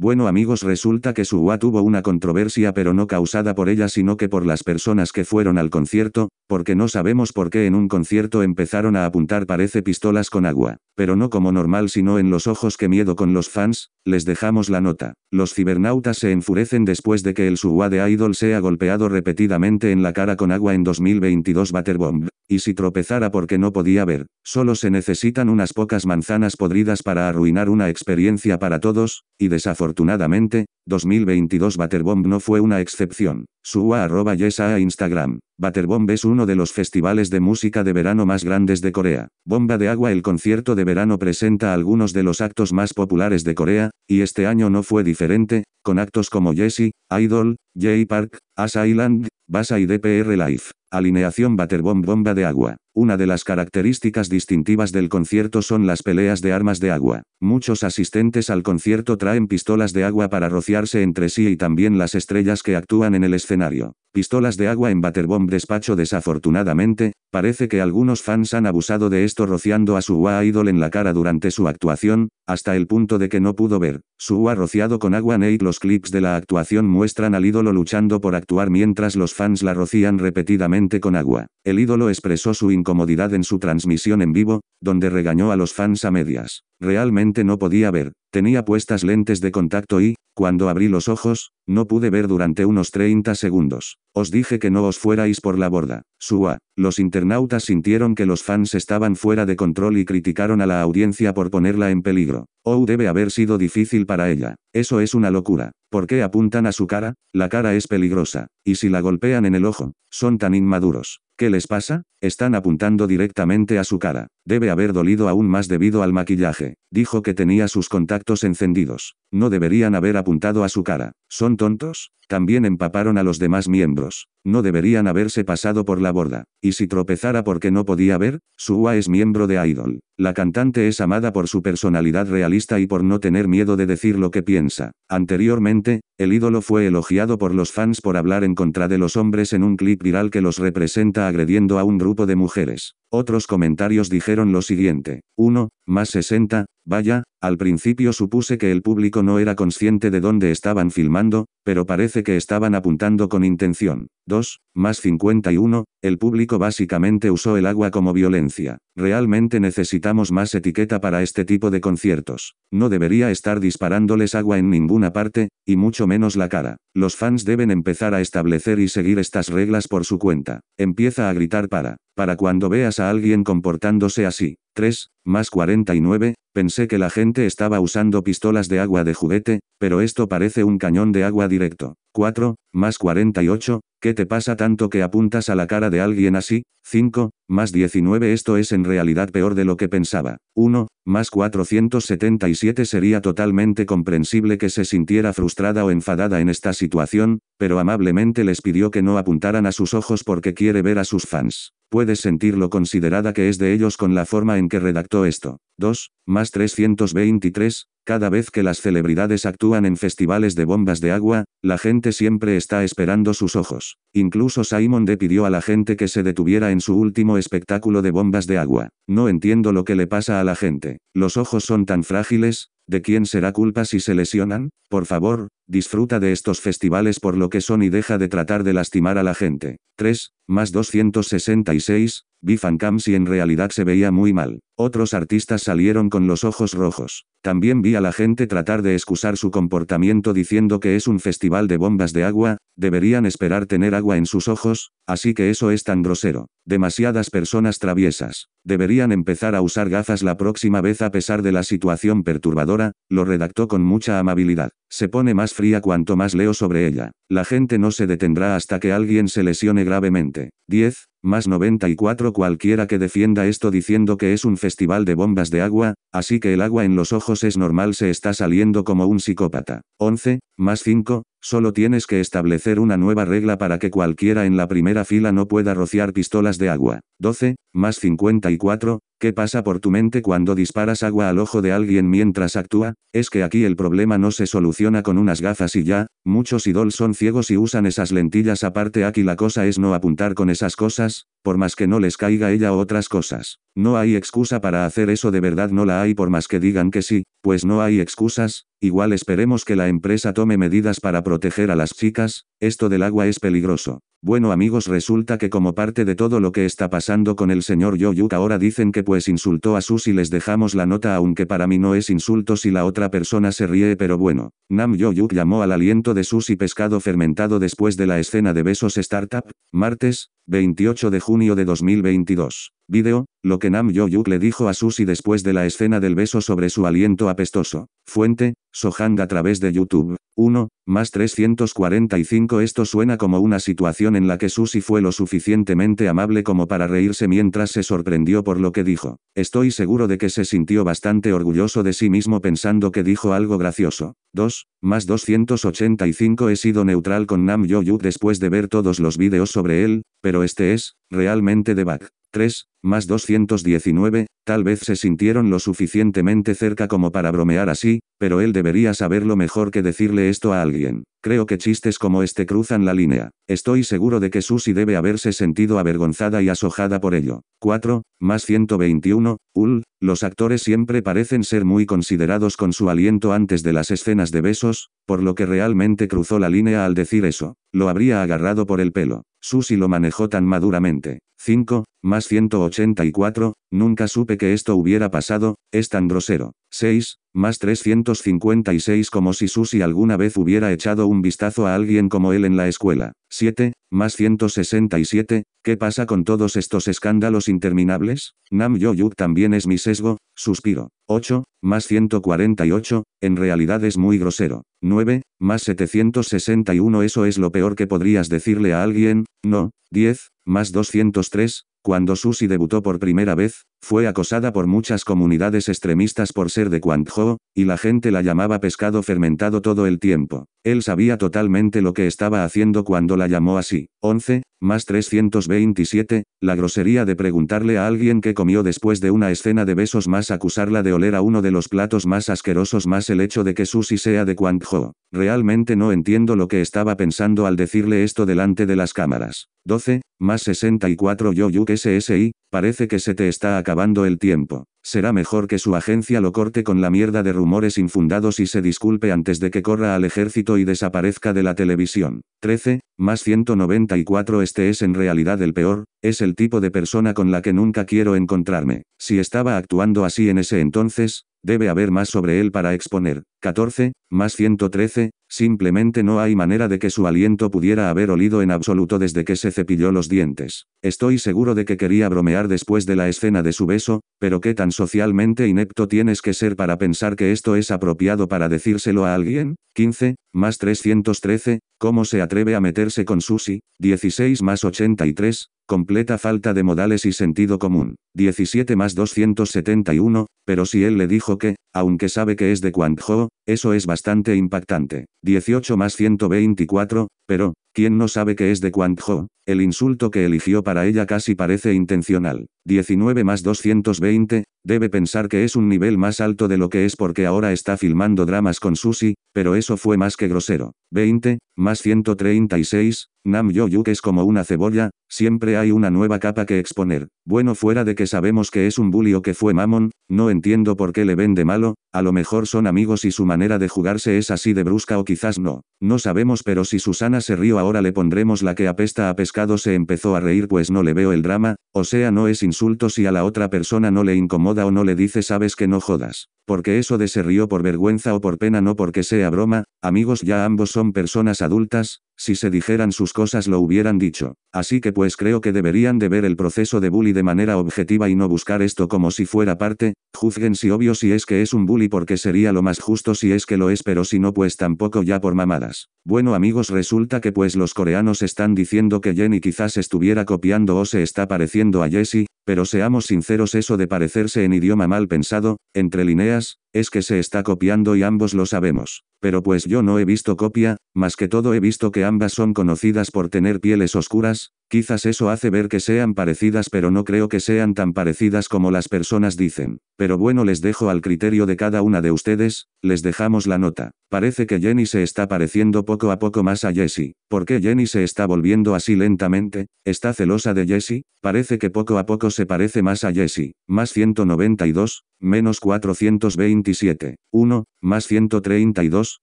Bueno amigos resulta que Suwa tuvo una controversia pero no causada por ella sino que por las personas que fueron al concierto, porque no sabemos por qué en un concierto empezaron a apuntar parece pistolas con agua, pero no como normal sino en los ojos que miedo con los fans, les dejamos la nota. Los cibernautas se enfurecen después de que el Suwa de Idol sea golpeado repetidamente en la cara con agua en 2022 Batterbomb, y si tropezara porque no podía ver, solo se necesitan unas pocas manzanas podridas para arruinar una experiencia para todos, y desafortunadamente Afortunadamente, 2022 Butterbomb no fue una excepción. Suba arroba yesa a Instagram. Butterbomb es uno de los festivales de música de verano más grandes de Corea. Bomba de Agua El concierto de verano presenta algunos de los actos más populares de Corea, y este año no fue diferente, con actos como Jessie, Idol, J Park, Asa Island, Basa y DPR Life. Alineación Butterbomb Bomba de agua. Una de las características distintivas del concierto son las peleas de armas de agua. Muchos asistentes al concierto traen pistolas de agua para rociarse entre sí y también las estrellas que actúan en el escenario. Pistolas de agua en Butterbomb Despacho Desafortunadamente, parece que algunos fans han abusado de esto rociando a wa Idol en la cara durante su actuación, hasta el punto de que no pudo ver. Suwa rociado con agua Nate Los clips de la actuación muestran al ídolo luchando por actuar mientras los fans la rocían repetidamente con agua. El ídolo expresó su incomodidad en su transmisión en vivo, donde regañó a los fans a medias. Realmente no podía ver, tenía puestas lentes de contacto y, cuando abrí los ojos, no pude ver durante unos 30 segundos. Os dije que no os fuerais por la borda. Sua. Los internautas sintieron que los fans estaban fuera de control y criticaron a la audiencia por ponerla en peligro. Oh, debe haber sido difícil para ella. Eso es una locura. ¿Por qué apuntan a su cara? La cara es peligrosa. ¿Y si la golpean en el ojo? Son tan inmaduros. ¿Qué les pasa? Están apuntando directamente a su cara. Debe haber dolido aún más debido al maquillaje. Dijo que tenía sus contactos encendidos. No deberían haber apuntado a su cara. ¿Son tontos? También empaparon a los demás miembros. No deberían haberse pasado por la borda. Y si tropezara porque no podía ver, Suwa es miembro de Idol. La cantante es amada por su personalidad realista y por no tener miedo de decir lo que piensa. Anteriormente, el ídolo fue elogiado por los fans por hablar en contra de los hombres en un clip viral que los representa agrediendo a un grupo de mujeres. Otros comentarios dijeron lo siguiente, 1, más 60, vaya, al principio supuse que el público no era consciente de dónde estaban filmando, pero parece que estaban apuntando con intención. 2, más 51, el público básicamente usó el agua como violencia. Realmente necesitamos más etiqueta para este tipo de conciertos. No debería estar disparándoles agua en ninguna parte, y mucho menos la cara. Los fans deben empezar a establecer y seguir estas reglas por su cuenta. Empieza a gritar para para cuando veas a alguien comportándose así. 3, más 49, pensé que la gente estaba usando pistolas de agua de juguete, pero esto parece un cañón de agua directo. 4, más 48, ¿qué te pasa tanto que apuntas a la cara de alguien así? 5, más 19 esto es en realidad peor de lo que pensaba. 1, más 477 sería totalmente comprensible que se sintiera frustrada o enfadada en esta situación, pero amablemente les pidió que no apuntaran a sus ojos porque quiere ver a sus fans puedes sentir lo considerada que es de ellos con la forma en que redactó esto. 2, más 323, cada vez que las celebridades actúan en festivales de bombas de agua, la gente siempre está esperando sus ojos. Incluso Simon de pidió a la gente que se detuviera en su último espectáculo de bombas de agua. No entiendo lo que le pasa a la gente. Los ojos son tan frágiles, ¿de quién será culpa si se lesionan? Por favor, disfruta de estos festivales por lo que son y deja de tratar de lastimar a la gente. 3, más 266, fancams si en realidad se veía muy mal. Otros artistas salieron con los ojos rojos. También vi a la gente tratar de excusar su comportamiento diciendo que es un festival de bombas de agua, deberían esperar tener agua en sus ojos, así que eso es tan grosero. Demasiadas personas traviesas. Deberían empezar a usar gafas la próxima vez a pesar de la situación perturbadora, lo redactó con mucha amabilidad. Se pone más fría cuanto más leo sobre ella. La gente no se detendrá hasta que alguien se lesione gravemente. 10. Más 94 cualquiera que defienda esto diciendo que es un festival de bombas de agua, así que el agua en los ojos es normal se está saliendo como un psicópata. 11, más 5, Solo tienes que establecer una nueva regla para que cualquiera en la primera fila no pueda rociar pistolas de agua. 12, más 54, ¿qué pasa por tu mente cuando disparas agua al ojo de alguien mientras actúa? Es que aquí el problema no se soluciona con unas gafas y ya, muchos idols son ciegos y usan esas lentillas aparte aquí la cosa es no apuntar con esas cosas, por más que no les caiga ella o otras cosas. No hay excusa para hacer eso de verdad no la hay por más que digan que sí, pues no hay excusas, igual esperemos que la empresa tome medidas para proteger a las chicas, esto del agua es peligroso. Bueno amigos resulta que como parte de todo lo que está pasando con el señor Yoyuk ahora dicen que pues insultó a Susi y les dejamos la nota aunque para mí no es insulto si la otra persona se ríe pero bueno. Nam Yoyuk llamó al aliento de Susi pescado fermentado después de la escena de besos startup, martes, 28 de junio de 2022. Video, lo que Nam yo le dijo a Susi después de la escena del beso sobre su aliento apestoso. Fuente, Sohang a través de YouTube. 1, más 345 Esto suena como una situación en la que Susi fue lo suficientemente amable como para reírse mientras se sorprendió por lo que dijo. Estoy seguro de que se sintió bastante orgulloso de sí mismo pensando que dijo algo gracioso. 2, más 285 He sido neutral con Nam yo después de ver todos los videos sobre él, pero este es, realmente de Back. 3, más 219, tal vez se sintieron lo suficientemente cerca como para bromear así, pero él debería saberlo mejor que decirle esto a alguien. Creo que chistes como este cruzan la línea. Estoy seguro de que Susie debe haberse sentido avergonzada y asojada por ello. 4, más 121, Ul, los actores siempre parecen ser muy considerados con su aliento antes de las escenas de besos, por lo que realmente cruzó la línea al decir eso. Lo habría agarrado por el pelo. Susi lo manejó tan maduramente. 5, más 184, nunca supe que esto hubiera pasado, es tan grosero. 6, más 356 como si Susi alguna vez hubiera echado un vistazo a alguien como él en la escuela. 7, más 167, ¿qué pasa con todos estos escándalos interminables? Nam Yo-yuk también es mi sesgo, suspiro. 8, más 148, en realidad es muy grosero. 9, más 761 eso es lo peor que podrías decirle a alguien, no. 10, más 203, cuando Susi debutó por primera vez, fue acosada por muchas comunidades extremistas por ser de Quanzhou, y la gente la llamaba pescado fermentado todo el tiempo. Él sabía totalmente lo que estaba haciendo cuando la llamó así. 11, más 327, la grosería de preguntarle a alguien que comió después de una escena de besos más acusarla de oler a uno de los platos más asquerosos más el hecho de que Susi sea de Quanzhou. Realmente no entiendo lo que estaba pensando al decirle esto delante de las cámaras. 12, más 64 Yoyuk SSI, parece que se te está acabando el tiempo. Será mejor que su agencia lo corte con la mierda de rumores infundados y se disculpe antes de que corra al ejército y desaparezca de la televisión. 13, más 194 Este es en realidad el peor, es el tipo de persona con la que nunca quiero encontrarme. Si estaba actuando así en ese entonces, Debe haber más sobre él para exponer. 14, más 113, simplemente no hay manera de que su aliento pudiera haber olido en absoluto desde que se cepilló los dientes. Estoy seguro de que quería bromear después de la escena de su beso, pero qué tan socialmente inepto tienes que ser para pensar que esto es apropiado para decírselo a alguien. 15, más 313, ¿cómo se atreve a meterse con Susi? 16 más 83, completa falta de modales y sentido común. 17 más 271, pero si él le dijo que, aunque sabe que es de Quanzhou, eso es bastante impactante. 18 más 124, pero, ¿quién no sabe que es de Quanzhou? El insulto que eligió para ella casi parece intencional. 19 más 220, debe pensar que es un nivel más alto de lo que es porque ahora está filmando dramas con Susi, pero eso fue más que grosero. 20, más 136, Nam Yo-yuk es como una cebolla, Siempre hay una nueva capa que exponer. Bueno fuera de que sabemos que es un bully o que fue mamón, no entiendo por qué le ven de malo, a lo mejor son amigos y su manera de jugarse es así de brusca o quizás no. No sabemos pero si Susana se rió ahora le pondremos la que apesta a pescado se empezó a reír pues no le veo el drama, o sea no es insulto si a la otra persona no le incomoda o no le dice sabes que no jodas. Porque eso de se rió por vergüenza o por pena no porque sea broma, amigos ya ambos son personas adultas, si se dijeran sus cosas lo hubieran dicho. Así que pues creo que deberían de ver el proceso de bully de manera objetiva y no buscar esto como si fuera parte, juzguen si obvio si es que es un bully porque sería lo más justo si es que lo es pero si no pues tampoco ya por mamadas. Bueno amigos resulta que pues los coreanos están diciendo que Jenny quizás estuviera copiando o se está pareciendo a Jessie, pero seamos sinceros eso de parecerse en idioma mal pensado, entre líneas, es que se está copiando y ambos lo sabemos. Pero pues yo no he visto copia, más que todo he visto que ambas son conocidas por tener pieles oscuras, Quizás eso hace ver que sean parecidas pero no creo que sean tan parecidas como las personas dicen. Pero bueno les dejo al criterio de cada una de ustedes, les dejamos la nota. Parece que Jenny se está pareciendo poco a poco más a Jessie. ¿Por qué Jenny se está volviendo así lentamente? ¿Está celosa de Jessie? Parece que poco a poco se parece más a Jessie. Más 192, menos 427. 1, más 132,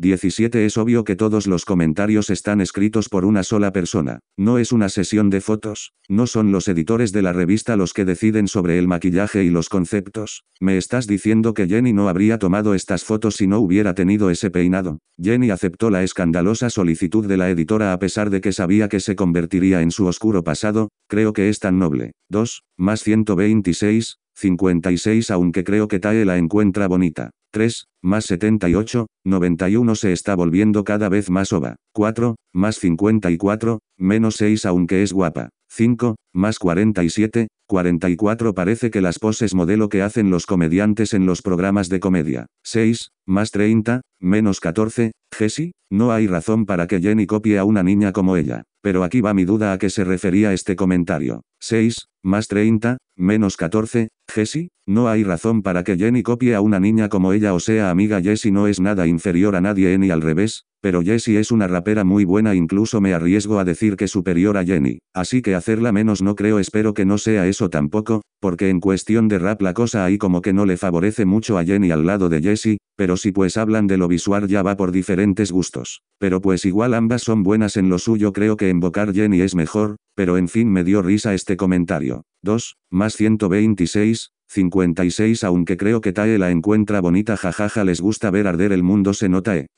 17 Es obvio que todos los comentarios están escritos por una sola persona, no es una sesión de fotos, no son los editores de la revista los que deciden sobre el maquillaje y los conceptos. Me estás diciendo que Jenny no habría tomado estas fotos si no hubiera tenido ese peinado. Jenny aceptó la escandalosa solicitud de la editora a pesar de que sabía que se convertiría en su oscuro pasado, creo que es tan noble. 2, más 126, 56 aunque creo que Tae la encuentra bonita. 3, más 78, 91 se está volviendo cada vez más ova, 4, más 54, menos 6 aunque es guapa, 5, más 47, 44 parece que las poses modelo que hacen los comediantes en los programas de comedia, 6, más 30, menos 14, Jessie, no hay razón para que Jenny copie a una niña como ella, pero aquí va mi duda a qué se refería este comentario, 6, más 30, menos 14, Jessie, no hay razón para que Jenny copie a una niña como ella o sea amiga Jessie no es nada inferior a nadie ni al revés, pero Jessie es una rapera muy buena incluso me arriesgo a decir que superior a Jenny, así que hacerla menos no creo espero que no sea eso tampoco, porque en cuestión de rap la cosa ahí como que no le favorece mucho a Jenny al lado de Jessie, pero si pues hablan de lo visual ya va por diferentes gustos, pero pues igual ambas son buenas en lo suyo creo que invocar Jenny es mejor, pero en fin me dio risa este comentario. 2, más 126, 56 aunque creo que Tae la encuentra bonita jajaja les gusta ver arder el mundo se nota eh.